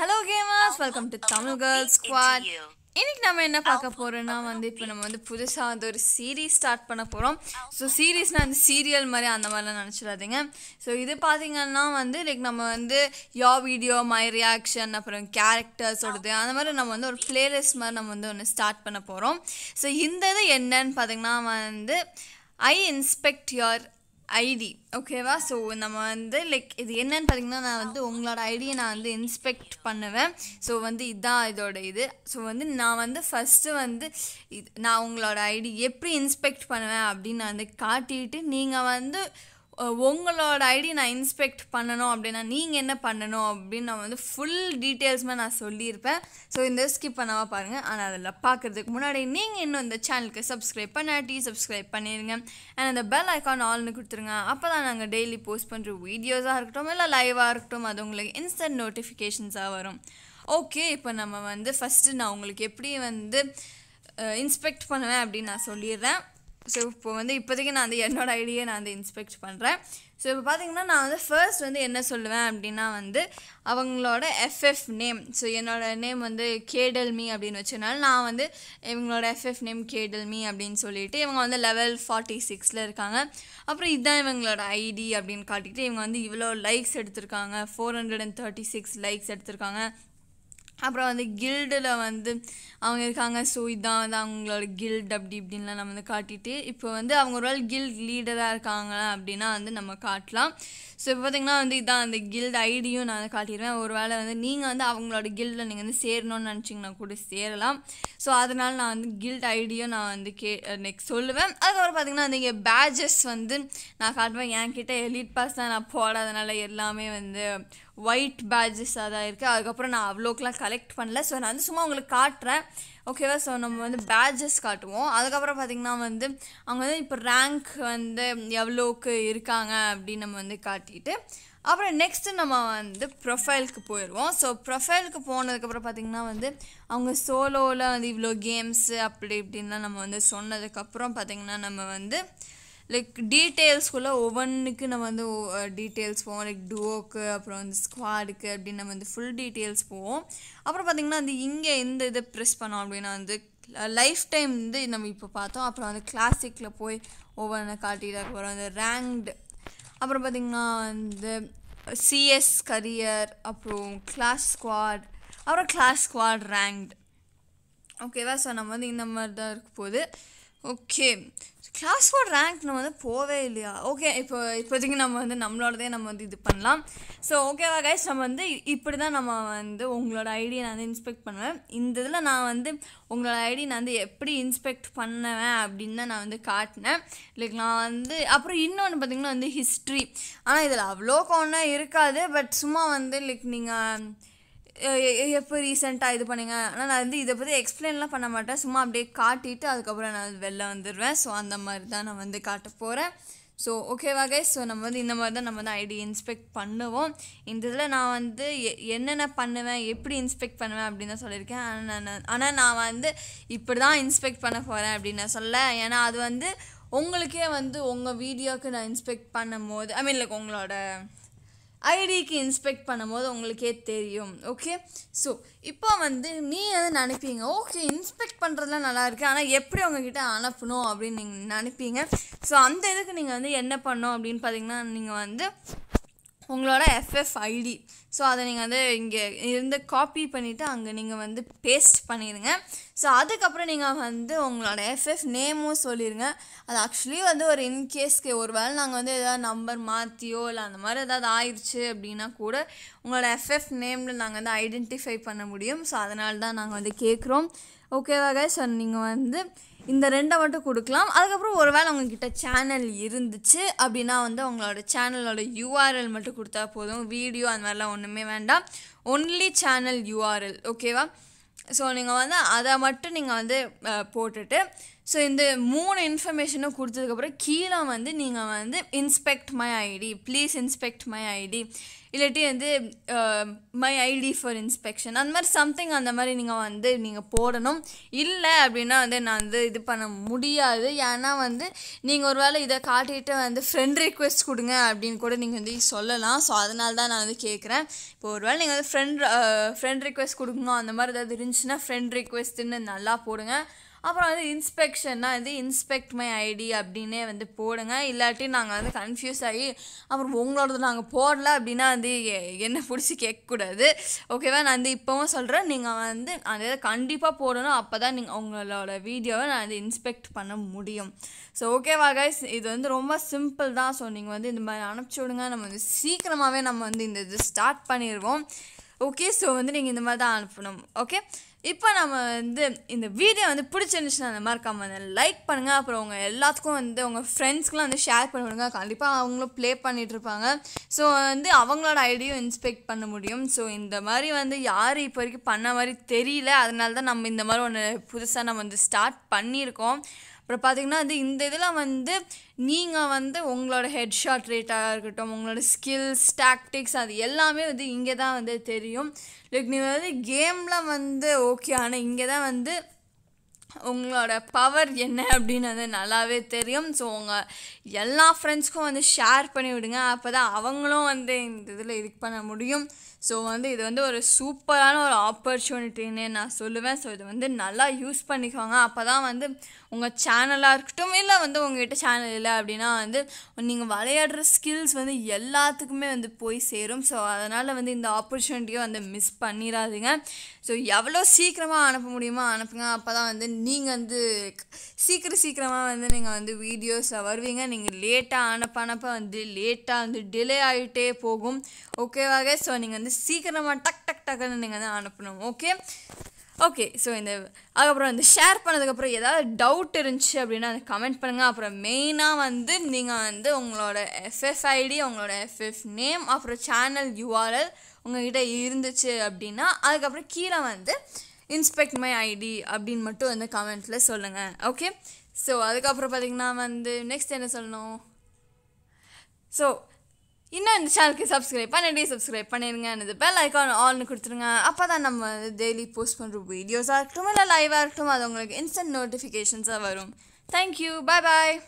hello gamers welcome to Tamil girls squad இன்றைக்கி நம்ம என்ன பார்க்க போகிறோன்னா வந்து இப்போ நம்ம வந்து புதுசாக வந்து ஒரு சீரீஸ் ஸ்டார்ட் பண்ண போகிறோம் ஸோ சீரீஸ்னால் அந்த சீரியல் மாதிரி அந்த மாதிரிலாம் நினச்சிடாதீங்க ஸோ இது பார்த்தீங்கன்னா வந்து லைக் நம்ம வந்து யோ வீடியோ மை ரியாக்ஷன் அப்புறம் கேரக்டர்ஸோடது அந்த மாதிரி நம்ம வந்து ஒரு பிளேலிஸ்ட் மாதிரி நம்ம வந்து ஒன்று ஸ்டார்ட் பண்ண போகிறோம் ஸோ இந்த இது என்னன்னு பார்த்தீங்கன்னா வந்து ஐ இன்ஸ்பெக்ட் யுவர் ஐடி ஓகேவா ஸோ நம்ம வந்து லைக் இது என்னன்னு பார்த்தீங்கன்னா நான் வந்து உங்களோட ஐடியை நான் வந்து இன்ஸ்பெக்ட் பண்ணுவேன் ஸோ வந்து இதுதான் இதோட இது ஸோ வந்து நான் வந்து ஃபஸ்ட்டு வந்து இது நான் உங்களோட ஐடி எப்படி இன்ஸ்பெக்ட் பண்ணுவேன் அப்படின்னு நான் வந்து காட்டிட்டு நீங்கள் வந்து உங்களோட ஐடி நான் இன்ஸ்பெக்ட் பண்ணணும் அப்படின்னா நீங்கள் என்ன பண்ணணும் அப்படின்னு நான் வந்து ஃபுல் டீட்டெயில்ஸுமே நான் சொல்லியிருப்பேன் ஸோ இந்த ஸ்கிப் பண்ணாமல் பாருங்கள் ஆனால் அதில் பார்க்குறதுக்கு முன்னாடி நீங்கள் இன்னும் இந்த சேனலுக்கு சப்ஸ்கிரைப் பண்ணாட்டி சப்ஸ்கிரைப் பண்ணிடுங்க அண்ட் அந்த பெல் ஐக்கான் ஆல்னு கொடுத்துருங்க அப்போ தான் நாங்கள் டெய்லி போஸ்ட் பண்ணுற வீடியோஸாக இருக்கட்டும் இல்லை லைவாக இருக்கட்டும் அது உங்களுக்கு இன்ஸ்டன்ட் நோட்டிஃபிகேஷன்ஸாக வரும் ஓகே இப்போ நம்ம வந்து ஃபஸ்ட்டு நான் உங்களுக்கு எப்படி வந்து இன்ஸ்பெக்ட் பண்ணுவேன் அப்படின்னு நான் சொல்லிடுறேன் ஸோ இப்போ வந்து இப்போதைக்கு நான் வந்து என்னோடய ஐடியை நான் வந்து இன்ஸ்பெக்ட் பண்ணுறேன் ஸோ இப்போ பார்த்தீங்கன்னா நான் வந்து ஃபர்ஸ்ட் வந்து என்ன சொல்லுவேன் அப்படின்னா வந்து அவங்களோட எஃப்எஃப் நேம் ஸோ என்னோடய நேம் வந்து கேடல்மி அப்படின்னு வச்சனால நான் வந்து இவங்களோட எஃப்எஃப் நேம் கேடல்மி அப்படின்னு சொல்லிட்டு இவங்க வந்து லெவல் ஃபார்ட்டி சிக்ஸில் இருக்காங்க அப்புறம் இதுதான் இவங்களோட ஐடி அப்படின்னு காட்டிக்கிட்டு இவங்க வந்து இவ்வளோ லைக்ஸ் எடுத்திருக்காங்க four hundred and thirty six likes எடுத்திருக்காங்க அப்புறம் வந்து கில்டில் வந்து அவங்க இருக்காங்க ஸோ இதான் வந்து அவங்களோட கில்ட் அப்படி இப்படின்லாம் நம்ம வந்து காட்டிட்டு இப்போ வந்து அவங்க ஒரு நாள் கில்ட் லீடராக இருக்காங்க அப்படின்னா வந்து நம்ம காட்டலாம் ஸோ இப்போ பார்த்திங்கன்னா வந்து இதான் அந்த கில்ட் ஐடியும் நான் வந்து காட்டிடுவேன் ஒரு வேளை வந்து நீங்கள் வந்து அவங்களோட கில்டில் நீங்கள் வந்து சேரணும்னு நினச்சிங்கன்னா கூட சேரலாம் ஸோ அதனால் நான் வந்து கில்ட் ஐடியும் நான் வந்து கே நெக்ஸ்ட் சொல்லுவேன் அதுக்கப்புறம் பார்த்திங்கன்னா வந்து இங்கே பேஜஸ் வந்து நான் காட்டுவேன் என்கிட்ட எலிட் பாஸ் தான் நான் போடாதனால எல்லாமே வந்து ஒயிட் பேட்ஜஸாக தான் இருக்குது அதுக்கப்புறம் நான் அவ்வளோக்கெலாம் கலெக்ட் பண்ணல ஸோ நான் வந்து சும்மா உங்களுக்கு காட்டுறேன் ஓகேவா ஸோ நம்ம வந்து பேட்ஜஸ் காட்டுவோம் அதுக்கப்புறம் பார்த்திங்கன்னா வந்து அவங்க வந்து இப்போ ரேங்க் வந்து எவ்வளோக்கு இருக்காங்க அப்படின்னு நம்ம வந்து காட்டிட்டு அப்புறம் நெக்ஸ்ட்டு நம்ம வந்து ப்ரொஃபைலுக்கு போயிடுவோம் ஸோ ப்ரொஃபைலுக்கு போனதுக்கப்புறம் பார்த்திங்கன்னா வந்து அவங்க சோலோவில் வந்து இவ்வளோ கேம்ஸு அப்படி இப்படின்லாம் நம்ம வந்து சொன்னதுக்கப்புறம் பார்த்திங்கன்னா நம்ம வந்து லைக் டீட்டெயில்ஸ்குள்ளே ஒவ்வொன்றுக்கு நம்ம வந்து டீட்டெயில்ஸ் போவோம் லைக் டுவோக்கு அப்புறம் வந்து ஸ்குவாடுக்கு அப்படின்னு நம்ம வந்து ஃபுல் டீட்டெயில்ஸ் போவோம் அப்புறம் பார்த்திங்கன்னா வந்து இங்கே எந்த இதை ப்ரெஸ் பண்ணோம் அப்படின்னா வந்து லைஃப் டைம் வந்து நம்ம இப்போ பார்த்தோம் அப்புறம் வந்து கிளாசிக்கில் போய் ஒவ்வொன்றை காட்டிட்டு அப்புறம் வந்து ரேங்க்டு அப்புறம் பார்த்திங்கன்னா வந்து சிஎஸ் கரியர் அப்புறம் கிளாஸ் ஸ்குவாட் அப்புறம் கிளாஸ் ஸ்குவாட் ரேங்க்டு ஓகேவா ஸோ நம்ம வந்து இந்த மாதிரி தான் இருக்க போகுது ஓகே கிளாஸ் ஃபோர் ரேங்க் நம்ம வந்து போவே இல்லையா ஓகே இப்போ இப்போதைக்கு நம்ம வந்து நம்மளோடதே நம்ம வந்து இது பண்ணலாம் ஸோ ஓகேவா கைஸ் நம்ம வந்து இப்படி தான் நம்ம வந்து உங்களோட ஐடியை நான் வந்து இன்ஸ்பெக்ட் பண்ணுவேன் இந்த இதில் நான் வந்து உங்களோட ஐடி நான் வந்து எப்படி இன்ஸ்பெக்ட் பண்ணுவேன் அப்படின்னு தான் நான் வந்து காட்டினேன் லைக் நான் வந்து அப்புறம் இன்னொன்று பார்த்திங்கன்னா வந்து ஹிஸ்ட்ரி ஆனால் இதில் அவ்வளோ கொண்டா இருக்காது பட் சும்மா வந்து லைக் நீங்கள் எப்போ ரீசெண்டாக இது பண்ணுங்க ஆனால் நான் வந்து இதை பற்றி எக்ஸ்பிளைன்லாம் பண்ண மாட்டேன் சும்மா அப்படியே காட்டிட்டு அதுக்கப்புறம் நான் வெளில வந்துடுவேன் ஸோ அந்த மாதிரி தான் நான் வந்து காட்ட போகிறேன் ஸோ ஓகேவா கைஸ் ஸோ நம்ம வந்து இந்த மாதிரி தான் நம்ம தான் ஐடி இன்ஸ்பெக்ட் பண்ணுவோம் இந்த இதில் நான் வந்து என்னென்ன பண்ணுவேன் எப்படி இன்ஸ்பெக்ட் பண்ணுவேன் அப்படின்னு தான் சொல்லியிருக்கேன் ஆனால் நான் ஆனால் நான் வந்து இப்படி தான் இன்ஸ்பெக்ட் பண்ண போகிறேன் அப்படின்னு நான் சொல்ல ஏன்னா அது வந்து உங்களுக்கே வந்து உங்கள் வீடியோவுக்கு நான் இன்ஸ்பெக்ட் பண்ணும் போது ஐ மீன் லைக் உங்களோட ஐடிக்கு இன்ஸ்பெக்ட் பண்ணும்போது உங்களுக்கே தெரியும் ஓகே ஸோ இப்போ வந்து நீ எதை நினைப்பீங்க ஓகே இன்ஸ்பெக்ட் பண்ணுறதுலாம் நல்லா இருக்குது ஆனால் எப்படி உங்ககிட்ட அனுப்பணும் அப்படின்னு நீங்கள் நினைப்பீங்க ஸோ அந்த இதுக்கு நீங்கள் வந்து என்ன பண்ணோம் அப்படின்னு பார்த்தீங்கன்னா நீங்கள் வந்து உங்களோட எஃப்எஃப் ஐடி ஸோ அதை நீங்கள் வந்து இங்கே இருந்து காப்பி பண்ணிவிட்டு அங்கே நீங்கள் வந்து பேஸ்ட் பண்ணிடுங்க ஸோ அதுக்கப்புறம் நீங்கள் வந்து உங்களோட எஃப்எஃப் நேமும் சொல்லிடுங்க அது ஆக்சுவலி வந்து ஒரு இன்கேஸ்க்கு ஒரு வேளை நாங்கள் வந்து எதாவது நம்பர் மாற்றியோ இல்லை அந்த மாதிரி ஏதாவது ஆயிடுச்சு அப்படின்னா கூட உங்களோட எஃப்எஃப் நேமில் நாங்கள் வந்து ஐடென்டிஃபை பண்ண முடியும் ஸோ அதனால தான் நாங்கள் வந்து கேட்குறோம் ஓகேவாக ஸோ நீங்கள் வந்து இந்த ரெண்டை மட்டும் கொடுக்கலாம் அதுக்கப்புறம் ஒரு வேளை உங்ககிட்ட சேனல் இருந்துச்சு அப்படின்னா வந்து அவங்களோட சேனலோட யூஆர்எல் மட்டும் கொடுத்தா போதும் வீடியோ அந்த மாதிரிலாம் ஒன்றுமே வேண்டாம் ஒன்லி சேனல் யூஆர்எல் ஓகேவா ஸோ நீங்கள் வந்து அதை மட்டும் நீங்கள் வந்து போட்டுட்டு ஸோ இந்த மூணு இன்ஃபர்மேஷனும் கொடுத்ததுக்கப்புறம் கீழே வந்து நீங்கள் வந்து inspect my ID please inspect my ID இல்லாட்டி வந்து மை ஐடி ஃபார் இன்ஸ்பெக்ஷன் அந்த மாதிரி சம்திங் அந்த மாதிரி நீங்கள் வந்து நீங்கள் போடணும் இல்லை அப்படின்னா வந்து நான் வந்து இது பண்ண முடியாது ஏன்னா வந்து நீங்கள் ஒரு வேளை இதை காட்டிட்டு வந்து ஃப்ரெண்ட் ரிக்வெஸ்ட் கொடுங்க அப்படின்னு கூட நீங்கள் வந்து சொல்லலாம் ஸோ அதனால தான் நான் வந்து கேட்குறேன் இப்போ ஒரு வேளை நீங்கள் வந்து ஃப்ரெண்ட் ஃப்ரெண்ட் ரிக்வெஸ்ட் கொடுக்கணும் அந்த மாதிரி ஏதாவது இருந்துச்சுன்னா ஃப்ரெண்ட் ரிக்வெஸ்ட்டுன்னு நல்லா போடுங்க அப்புறம் வந்து இன்ஸ்பெக்ஷன்னா வந்து இன்ஸ்பெக்ட் மை ஐடி அப்படின்னே வந்து போடுங்க இல்லாட்டி நாங்கள் வந்து கன்ஃபியூஸ் ஆகி அப்புறம் உங்களோடது நாங்கள் போடல அப்படின்னா வந்து என்ன பிடிச்சி கேட்கக்கூடாது ஓகேவா நான் வந்து இப்போவும் சொல்கிறேன் நீங்கள் வந்து அந்த கண்டிப்பாக போடணும் அப்போ தான் நீங்கள் உங்களோட வீடியோவை நான் வந்து இன்ஸ்பெக்ட் பண்ண முடியும் ஸோ ஓகேவா கைஸ் இது வந்து ரொம்ப சிம்பிள் தான் ஸோ நீங்கள் வந்து இந்த மாதிரி அனுப்பிச்சி விடுங்க நம்ம வந்து சீக்கிரமாகவே நம்ம வந்து இந்த இது ஸ்டார்ட் பண்ணிடுவோம் ஓகே ஸோ வந்து நீங்கள் இந்த மாதிரி தான் அனுப்பணும் ஓகே இப்போ நம்ம வந்து இந்த வீடியோ வந்து பிடிச்சிருந்துச்சுன்னா அந்த மாதிரி வந்து லைக் பண்ணுங்கள் அப்புறம் உங்கள் எல்லாத்துக்கும் வந்து உங்கள் ஃப்ரெண்ட்ஸ்க்குலாம் வந்து ஷேர் பண்ணுங்க கண்டிப்பாக அவங்களும் ப்ளே பண்ணிகிட்ருப்பாங்க ஸோ வந்து அவங்களோட ஐடியும் இன்ஸ்பெக்ட் பண்ண முடியும் ஸோ இந்த மாதிரி வந்து யார் இப்போ வரைக்கும் பண்ண மாதிரி தெரியல அதனால தான் நம்ம இந்த மாதிரி ஒன்று புதுசாக நம்ம வந்து ஸ்டார்ட் பண்ணியிருக்கோம் அப்புறம் பார்த்திங்கன்னா வந்து இந்த இதெல்லாம் வந்து நீங்கள் வந்து உங்களோட ஹெட்ஷாட் ரேட்டாக இருக்கட்டும் உங்களோட ஸ்கில்ஸ் டாக்டிக்ஸ் அது எல்லாமே வந்து இங்கே தான் வந்து தெரியும் லைக் நீங்கள் வந்து கேம்லாம் வந்து ஓகே ஆனால் இங்கே தான் வந்து உங்களோட பவர் என்ன அப்படின்னு வந்து நல்லாவே தெரியும் ஸோ உங்கள் எல்லா ஃப்ரெண்ட்ஸ்க்கும் வந்து ஷேர் பண்ணி விடுங்க அப்போ தான் அவங்களும் வந்து இந்த இதில் இது பண்ண முடியும் ஸோ வந்து இது வந்து ஒரு சூப்பரான ஒரு ஆப்பர்ச்சுனிட்டின்னு நான் சொல்லுவேன் ஸோ இது வந்து நல்லா யூஸ் பண்ணிக்கோங்க அப்போ தான் வந்து உங்கள் சேனலாக இருக்கட்டும் இல்லை வந்து உங்கள்கிட்ட சேனல் இல்லை அப்படின்னா வந்து நீங்கள் விளையாடுற ஸ்கில்ஸ் வந்து எல்லாத்துக்குமே வந்து போய் சேரும் ஸோ அதனால் வந்து இந்த ஆப்பர்ச்சுனிட்டியை வந்து மிஸ் பண்ணிடாதீங்க ஸோ எவ்வளோ சீக்கிரமாக அனுப்ப முடியுமோ அனுப்புங்க அப்போ தான் வந்து நீங்கள் வந்து சீக்கிரம் சீக்கிரமாக வந்து நீங்கள் வந்து வீடியோஸில் வருவீங்க நீங்கள் லேட்டாக அனுப்பானப்ப வந்து லேட்டாக வந்து டிலே ஆகிட்டே போகும் ஓகேவாக ஸோ நீங்கள் வந்து சீக்கிரமாக டக் டக் டக்குன்னு நீங்கள் வந்து அனுப்பணும் ஓகே ஓகே ஸோ இந்த அதுக்கப்புறம் இந்த ஷேர் பண்ணதுக்கப்புறம் ஏதாவது டவுட் இருந்துச்சு அப்படின்னா அதை கமெண்ட் பண்ணுங்கள் அப்புறம் மெயினாக வந்து நீங்கள் வந்து உங்களோட எஃப்எஃப் ஐடி உங்களோட எஃப்எஃப் நேம் அப்புறம் சேனல் யூஆர்எல் உங்கள்கிட்ட இருந்துச்சு அப்படின்னா அதுக்கப்புறம் கீழே வந்து இன்ஸ்பெக்ட் மை ஐடி அப்படின்னு மட்டும் வந்து கமெண்ட்டில் சொல்லுங்கள் ஓகே ஸோ அதுக்கப்புறம் பார்த்திங்கன்னா வந்து நெக்ஸ்ட் என்ன சொல்லணும் ஸோ இன்னும் இந்த சேனலுக்கு சப்ஸ்கிரைப் பண்ணிடி சப்ஸ்கிரைப் பண்ணிடுங்க அந்த பெல் ஐக்கான் ஆல்னு கொடுத்துருங்க அப்போ தான் நம்ம டெய்லி போஸ்ட் பண்ணுற வீடியோஸாக இருக்கட்டும் இல்லை லைவாக இருக்கட்டும் அது உங்களுக்கு இன்ஸ்டன்ட் நோட்டிஃபிகேஷன்ஸாக வரும் தேங்க்யூ பாய் பாய்